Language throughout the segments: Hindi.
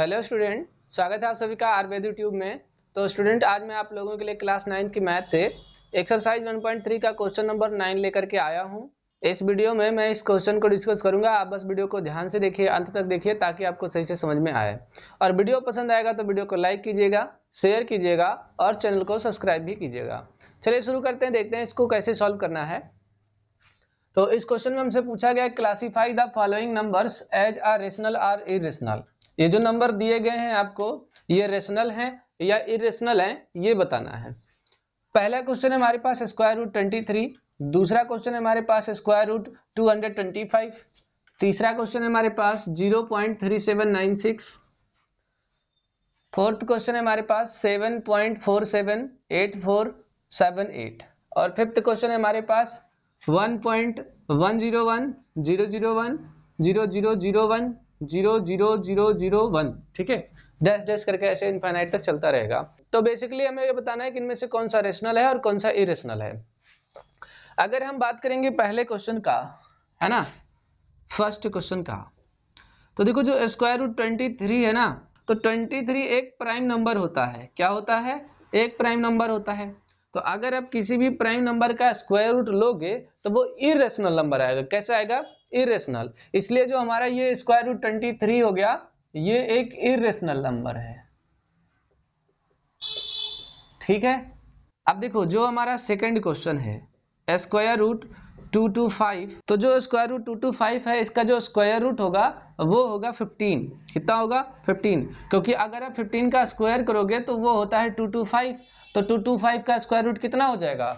हेलो स्टूडेंट स्वागत है आप सभी का आयुर्वेद यूट्यूब में तो स्टूडेंट आज मैं आप लोगों के लिए क्लास नाइन्थ की मैथ से एक्सरसाइज 1.3 का क्वेश्चन नंबर नाइन लेकर के आया हूँ इस वीडियो में मैं इस क्वेश्चन को डिस्कस करूंगा आप बस वीडियो को ध्यान से देखिए अंत तक देखिए ताकि आपको सही से समझ में आए और वीडियो पसंद आएगा तो वीडियो को लाइक कीजिएगा शेयर कीजिएगा और चैनल को सब्सक्राइब भी कीजिएगा चलिए शुरू करते हैं देखते हैं इसको कैसे सॉल्व करना है तो इस क्वेश्चन में हमसे पूछा गया classify the following numbers as or rational or irrational ये जो नंबर दिए गए हैं आपको ये रेशनल हैं या इरेशनल हैं ये बताना है पहला क्वेश्चन हमारे पास स्क्वायर रूट ट्वेंटी थ्री दूसरा क्वेश्चन हमारे पास square root two hundred twenty five तीसरा क्वेश्चन हमारे पास zero point three seven nine six fourth question हमारे पास seven point four seven eight four seven eight और फिफ्थ क्वेश्चन हमारे पास one point one zero one zero zero one zero zero zero one zero zero zero zero one ठीक है डैश डैश करके ऐसे इन्फाइनाइट तक चलता रहेगा तो बेसिकली हमें ये बताना है कि इनमें से कौन सा रेशनल है और कौन सा इरेशनल है अगर हम बात करेंगे पहले क्वेश्चन का है ना फर्स्ट क्वेश्चन का तो देखो जो स्क्वायर रूट ट्वेंटी थ्री है ना तो ट्वेंटी थ्री एक प्राइम नंबर होता है क्या होता है एक प्राइम नंबर होता है तो अगर आप किसी भी प्राइम नंबर का स्क्वायर रूट लोगे तो वो इरेशनल नंबर आएगा कैसे आएगा इरेशनल इसलिए जो हमारा ये स्क्वायर रूट ट्वेंटी थ्री हो गया ये एक इरेशनल नंबर है ठीक है अब देखो जो हमारा सेकंड क्वेश्चन है square root two two five तो जो square root two two five है इसका जो स्क्वायर रूट होगा वो होगा फिफ्टीन कितना होगा फिफ्टीन क्योंकि अगर आप फिफ्टीन का स्क्वायर करोगे तो वो होता है टू टू फाइव तो टू टू फाइव का स्क्वायर रूट कितना हो जाएगा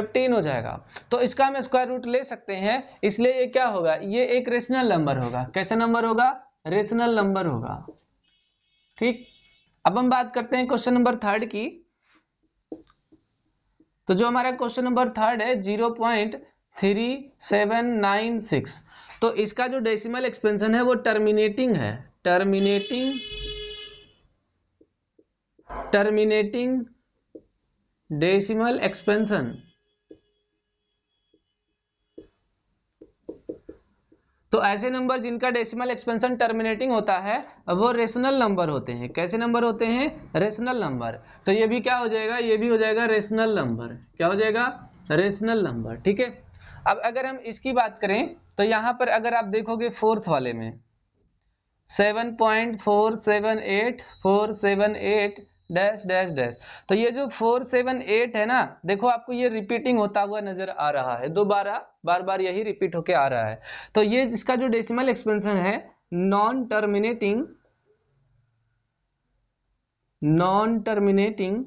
फिफ्टीन हो जाएगा तो इसका हम स्क्वायर रूट ले सकते हैं इसलिए ये क्या होगा ये एक रेशनल नंबर होगा कैसा नंबर होगा रेशनल नंबर होगा ठीक अब हम बात करते हैं क्वेश्चन नंबर थर्ड की तो जो हमारा क्वेश्चन नंबर थर्ड है zero point three seven nine six तो इसका जो डेसिमल एक्सपेंशन है वो टर्मिनेटिंग है टर्मिनेटिंग टर्मिनेटिंग डेसिमल एक्सपेंशन तो ऐसे नंबर जिनका डेसिमल एक्सपेंशन टर्मिनेटिंग होता है वो रेशनल नंबर होते हैं कैसे नंबर होते हैं रेशनल नंबर तो ये भी क्या हो जाएगा ये भी हो जाएगा रेशनल नंबर क्या हो जाएगा रेशनल नंबर ठीक है अब अगर हम इसकी बात करें तो यहाँ पर अगर आप देखोगे फोर्थ वाले में seven point four seven eight four seven eight dash dash dash तो ये जो फोर सेवन एट है ना देखो आपको ये रिपीटिंग होता हुआ नजर आ रहा है दोबारा बार बार यही रिपीट होके आ रहा है तो ये इसका जो डेसिमल एक्सपेंशन है non terminating non terminating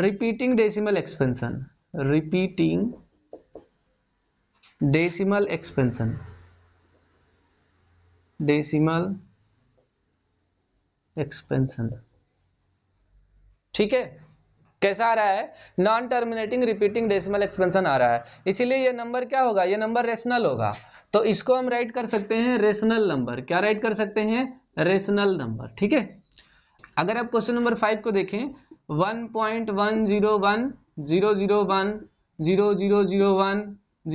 repeating decimal expansion repeating decimal expansion decimal expansion ठीक है कैसा आ रहा है non terminating repeating decimal expansion आ रहा है इसीलिए ये नंबर क्या होगा ये नंबर रेशनल होगा तो इसको हम राइट कर सकते हैं रेशनल नंबर क्या राइट कर सकते हैं रेशनल नंबर ठीक है अगर आप क्वेश्चन नंबर फाइव को देखें one point one zero one zero zero one zero zero zero one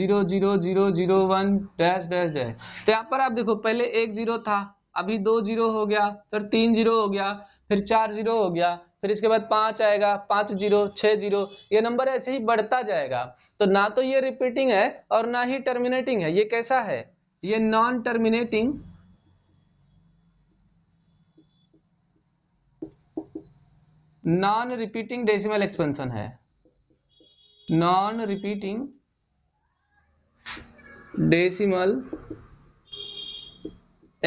zero zero zero zero one dash dash dash तो यहाँ पर आप देखो पहले एक जीरो था अभी दो जीरो हो गया फिर तीन जीरो हो गया फिर चार जीरो हो गया फिर इसके बाद पाँच आएगा पाँच जीरो छः जीरो ये नंबर ऐसे ही बढ़ता जाएगा तो ना तो ये रिपीटिंग है और ना ही टर्मिनेटिंग है ये कैसा है ये non terminating non repeating decimal expansion है नॉन रिपीटिंग डेसिमल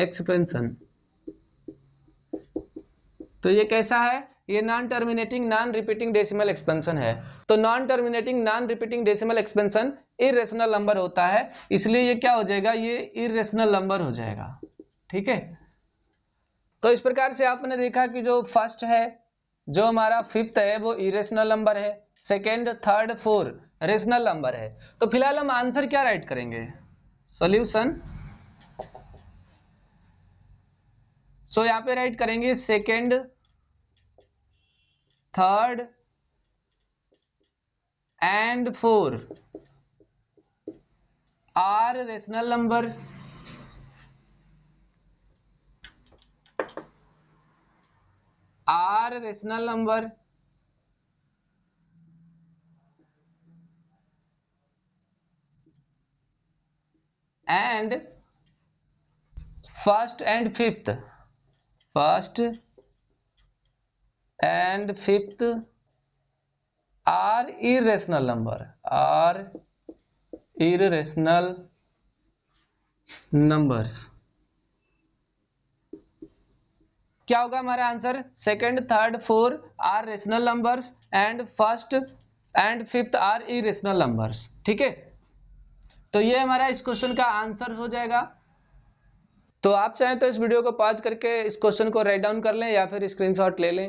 एक्सपेंशन तो ये कैसा है ये non terminating non repeating decimal expansion है तो non terminating non repeating decimal expansion irrational number होता है इसलिए ये क्या हो जाएगा ये इरेशनल नंबर हो जाएगा ठीक है तो इस प्रकार से आपने देखा कि जो फर्स्ट है जो हमारा फिफ्थ है वो इरेशनल नंबर है second third four rational number है तो फिलहाल हम आंसर क्या राइट करेंगे सोल्यूशन सो so, यहाँ पे राइट करेंगे second third and four are rational number are rational number and first and fifth first and fifth are irrational number are irrational numbers क्या होगा हमारा answer second third four are rational numbers and first and fifth are irrational numbers ठीक है तो ये हमारा इस क्वेश्चन का आंसर हो जाएगा तो आप चाहें तो इस वीडियो को पॉज करके इस क्वेश्चन को राइट डाउन कर लें या फिर स्क्रीनशॉट ले लें